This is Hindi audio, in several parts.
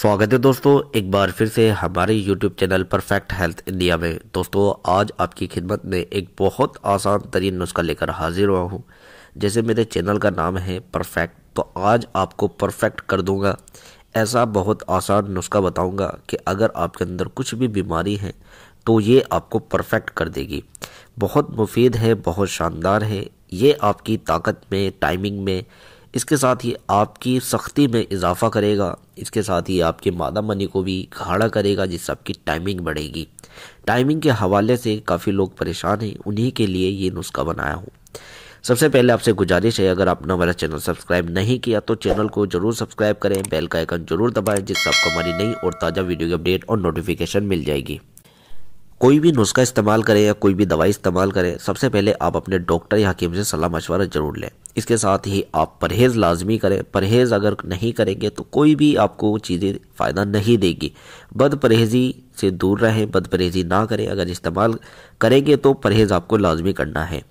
स्वागत है दोस्तों एक बार फिर से हमारे YouTube channel perfect health India में दोस्तों आज आपकी खिदमत में एक बहुत आसान तरीन नुस्खा लेकर हाजिर हुआ हूँ जैसे मेरे चैनल का नाम है परफेक्ट तो आज आपको परफेक्ट कर दूँगा ऐसा बहुत आसान नुस्खा बताऊँगा कि अगर आपके अंदर कुछ भी बीमारी है तो ये आपको परफेक्ट कर देगी बहुत मुफीद है बहुत शानदार है ये आपकी ताकत में टाइमिंग में इसके साथ ही आपकी सख्ती में इजाफा करेगा इसके साथ ही आपके मादा मनी को भी खाड़ा करेगा जिससे आपकी टाइमिंग बढ़ेगी टाइमिंग के हवाले से काफ़ी लोग परेशान हैं उन्हीं के लिए ये नुस्खा बनाया हूँ सबसे पहले आपसे गुजारिश है अगर आपने हमारा चैनल सब्सक्राइब नहीं किया तो चैनल को जरूर सब्सक्राइब करें बेल का आइकन जरूर दबाएं जिससे आपको हमारी नई और ताज़ा वीडियो की अपडेट और नोटिफिकेशन मिल जाएगी कोई भी नुस्खा इस्तेमाल करें या कोई भी दवाई इस्तेमाल करें सबसे पहले आप अपने डॉक्टर या हकीम से सलाह मशवरा ज़रूर लें इसके साथ ही आप परहेज़ लाजमी करें परहेज़ अगर नहीं करेंगे तो कोई भी आपको चीज़ें फ़ायदा नहीं देगी बद परहेज़ी से दूर रहें बद परहेज़ी ना करें अगर इस्तेमाल करेंगे तो परहेज़ आपको लाजमी करना है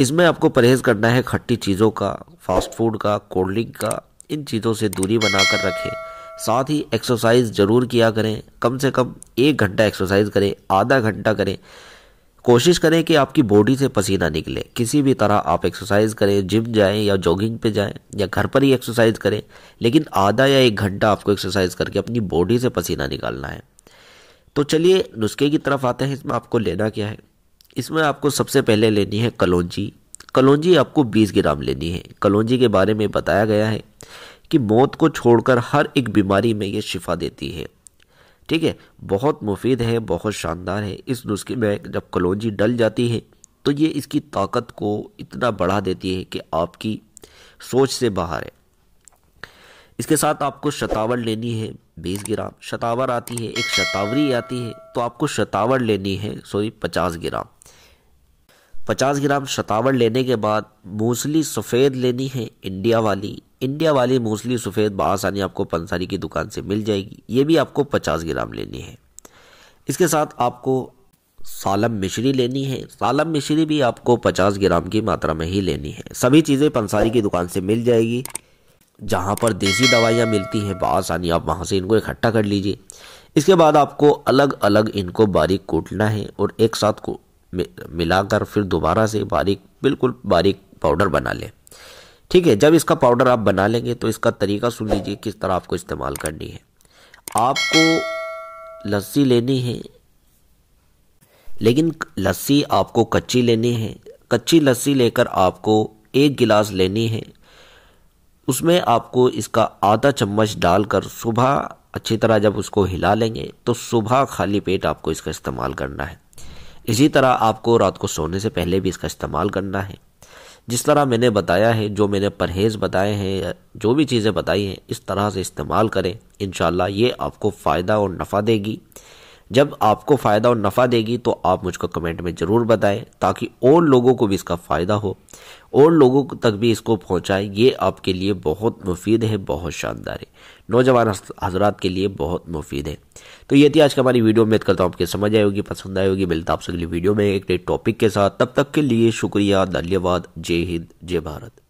इसमें आपको परहेज़ करना है खट्टी चीज़ों का फास्ट फूड का कोल्ड ड्रिंक का इन चीज़ों से दूरी बनाकर रखें साथ ही एक्सरसाइज ज़रूर किया करें कम से कम एक घंटा एक्सरसाइज करें आधा घंटा करें कोशिश करें कि आपकी बॉडी से पसीना निकले किसी भी तरह आप एक्सरसाइज करें जिम जाएं या जॉगिंग पे जाएं या घर पर ही एक्सरसाइज करें लेकिन आधा या एक घंटा आपको एक्सरसाइज करके अपनी बॉडी से पसीना निकालना है तो चलिए नुस्खे की तरफ आते हैं इसमें आपको लेना क्या है इसमें आपको सबसे पहले लेनी है कलौजी कलौजी आपको 20 ग्राम लेनी है कलौजी के बारे में बताया गया है कि मौत को छोड़कर हर एक बीमारी में ये शिफा देती है ठीक है बहुत मुफीद है बहुत शानदार है इस नुस्खे में जब कलौजी डल जाती है तो ये इसकी ताकत को इतना बढ़ा देती है कि आपकी सोच से बाहर है इसके साथ आपको शतावर लेनी है बीस ग्राम शतावर आती है एक शतावरी आती है तो आपको शतावर लेनी है सॉरी पचास ग्राम पचास ग्राम शतावर लेने के बाद मूसली सफ़ेद लेनी है इंडिया वाली इंडिया वाली मूसली सफ़ेद बसानी आपको पंसारी की दुकान से मिल जाएगी ये भी आपको पचास ग्राम लेनी है इसके साथ आपको सालम मिश्री लेनी है सालम मिश्री भी आपको पचास ग्राम की मात्रा में ही लेनी है सभी चीज़ें पंसारी की दुकान से मिल जाएगी जहाँ पर देसी दवाइयाँ मिलती हैं बसानी आप वहाँ से इनको इकट्ठा कर लीजिए इसके बाद आपको अलग अलग इनको बारीक कूटना है और एक साथ को मिलाकर फिर दोबारा से बारीक बिल्कुल बारीक पाउडर बना लें ठीक है जब इसका पाउडर आप बना लेंगे तो इसका तरीका सुन लीजिए किस तरह आपको इस्तेमाल करनी है आपको लस्सी लेनी है लेकिन लस्सी आपको कच्ची लेनी है कच्ची लस्सी लेकर आपको एक गिलास लेनी है उसमें आपको इसका आधा चम्मच डालकर सुबह अच्छी तरह जब उसको हिला लेंगे तो सुबह खाली पेट आपको इसका इस्तेमाल करना है इसी तरह आपको रात को सोने से पहले भी इसका इस्तेमाल करना है जिस तरह मैंने बताया है जो मैंने परहेज़ बताए हैं जो भी चीज़ें बताई हैं इस तरह से इस्तेमाल करें इन ये आपको फ़ायदा और नफ़ा देगी जब आपको फ़ायदा और नफ़ा देगी तो आप मुझको कमेंट में ज़रूर बताएं ताकि और लोगों को भी इसका फ़ायदा हो और लोगों तक भी इसको पहुंचाएं ये आपके लिए बहुत मुफीद है बहुत शानदार है नौजवान हजरात के लिए बहुत मुफीद है तो ये थी आज की हमारी वीडियो उम्मीद करता हूँ आपके समझ आए होगी पसंद आए होगी मिलता आपसे अगली वीडियो में एक नए टॉपिक के साथ तब तक के लिए शुक्रिया धन्यवाद जय हिंद जय भारत